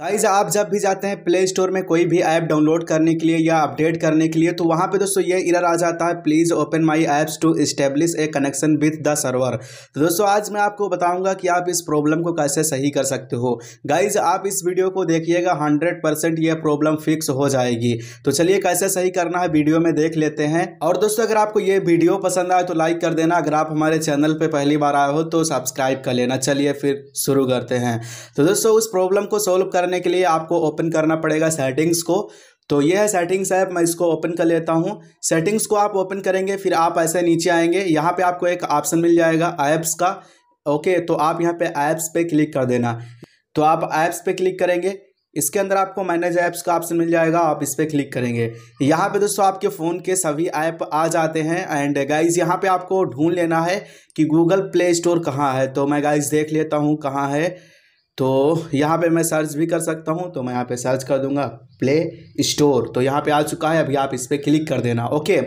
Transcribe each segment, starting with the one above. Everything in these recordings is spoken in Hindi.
गाइज आप जब भी जाते हैं प्ले स्टोर में कोई भी ऐप डाउनलोड करने के लिए या अपडेट करने के लिए तो वहाँ पे दोस्तों ये इरर आ जाता है please open my apps to establish a connection with the server तो दोस्तों आज मैं आपको बताऊंगा कि आप इस प्रॉब्लम को कैसे सही कर सकते हो गाइज आप इस वीडियो को देखिएगा हंड्रेड परसेंट ये प्रॉब्लम फिक्स हो जाएगी तो चलिए कैसे सही करना है वीडियो में देख लेते हैं और दोस्तों अगर आपको ये वीडियो पसंद आए तो लाइक कर देना अगर आप हमारे चैनल पर पहली बार आए हो तो सब्सक्राइब कर लेना चलिए फिर शुरू करते हैं तो दोस्तों उस प्रॉब्लम को सोल्व कर करने के लिए आपको ओपन करना पड़ेगा सेटिंग्स को तो यह है सेटिंग्स ऐप मैं इसको ओपन कर लेता हूँ सेटिंग्स को आप ओपन करेंगे फिर आप ऐसे नीचे आएंगे यहाँ पे आपको एक ऑप्शन मिल जाएगा ऐप्स का ओके तो आप यहाँ पे ऐप्स पे क्लिक कर देना तो आप ऐप्स पे क्लिक करेंगे इसके अंदर आपको मैनेज ऐप्स का ऑप्शन मिल जाएगा आप इस पर क्लिक करेंगे यहाँ पे दोस्तों आपके फ़ोन के सभी ऐप आ जाते हैं एंड गाइज यहाँ पे आपको ढूंढ लेना है कि गूगल प्ले स्टोर कहाँ है तो मैं गाइज देख लेता हूँ कहाँ है तो यहाँ पे मैं सर्च भी कर सकता हूँ तो मैं यहाँ पे सर्च कर दूंगा प्ले स्टोर तो यहाँ पे आ चुका है अभी आप इस पर क्लिक कर देना ओके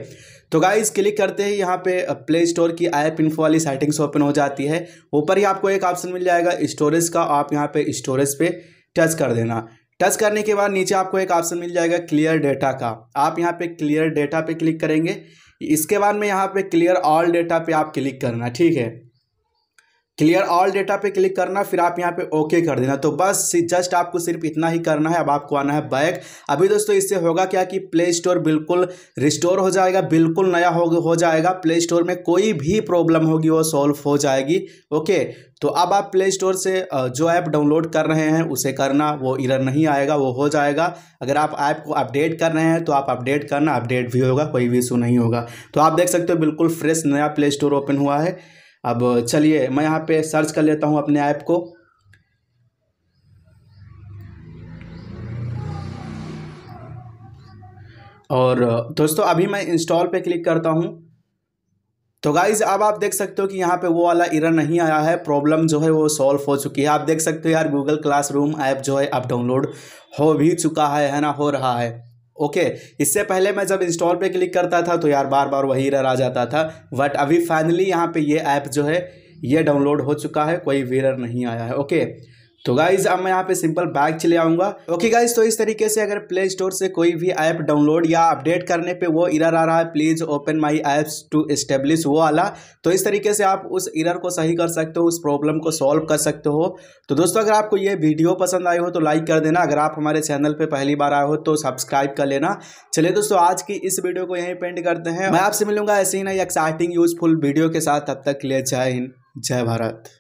तो गाइज क्लिक करते ही यहाँ पे प्ले स्टोर की ऐप इन्फो वाली सेटिंग्स ओपन हो जाती है ऊपर ही आपको एक ऑप्शन मिल जाएगा स्टोरेज का आप यहाँ पे स्टोरेज पे टच कर देना टच करने के बाद नीचे आपको एक ऑप्शन मिल जाएगा क्लियर डेटा का आप यहाँ पे क्लियर डेटा पे क्लिक करेंगे इसके बाद में यहाँ पे क्लियर ऑल डेटा पे आप क्लिक करना ठीक है क्लियर ऑल डेटा पे क्लिक करना फिर आप यहाँ पे ओके कर देना तो बस जस्ट आपको सिर्फ इतना ही करना है अब आपको आना है बैक अभी दोस्तों इससे होगा क्या कि प्ले स्टोर बिल्कुल रिस्टोर हो जाएगा बिल्कुल नया हो हो जाएगा प्ले स्टोर में कोई भी प्रॉब्लम होगी वो सॉल्व हो जाएगी ओके तो अब आप प्ले स्टोर से जो ऐप डाउनलोड कर रहे हैं उसे करना वो इरर नहीं आएगा वो हो जाएगा अगर आप ऐप को अपडेट कर रहे हैं तो आप अपडेट करना अपडेट भी होगा कोई भी इशू नहीं होगा तो आप देख सकते हो बिल्कुल फ्रेश नया प्ले स्टोर ओपन हुआ है अब चलिए मैं यहाँ पे सर्च कर लेता हूँ अपने ऐप को और दोस्तों अभी मैं इंस्टॉल पे क्लिक करता हूँ तो गाइज अब आप देख सकते हो कि यहाँ पे वो वाला इरर नहीं आया है प्रॉब्लम जो है वो सॉल्व हो चुकी है आप देख सकते हो यार गूगल क्लासरूम ऐप जो है अब डाउनलोड हो भी चुका है है ना हो रहा है ओके इससे पहले मैं जब इंस्टॉल पे क्लिक करता था तो यार बार बार वही रर आ जाता था बट अभी फाइनली यहाँ पे ये ऐप जो है ये डाउनलोड हो चुका है कोई वीरर नहीं आया है ओके तो गाइज अब मैं यहाँ पे सिंपल बैग चले आऊंगा ओके गाइज तो इस तरीके से अगर प्ले स्टोर से कोई भी ऐप डाउनलोड या अपडेट करने पे वो इरर आ रहा है please open my apps to establish वो वाला तो इस तरीके से आप उस इरर को सही कर सकते हो उस प्रॉब्लम को सॉल्व कर सकते हो तो दोस्तों अगर आपको ये वीडियो पसंद आई हो तो लाइक कर देना अगर आप हमारे चैनल पर पहली बार आए हो तो सब्सक्राइब कर लेना चलिए दोस्तों आज की इस वीडियो को यहीं पेंट करते हैं मैं आपसे मिलूंगा ऐसे ही ना एक्साइटिंग यूजफुल वीडियो के साथ तब तक ले जय हिंद जय भारत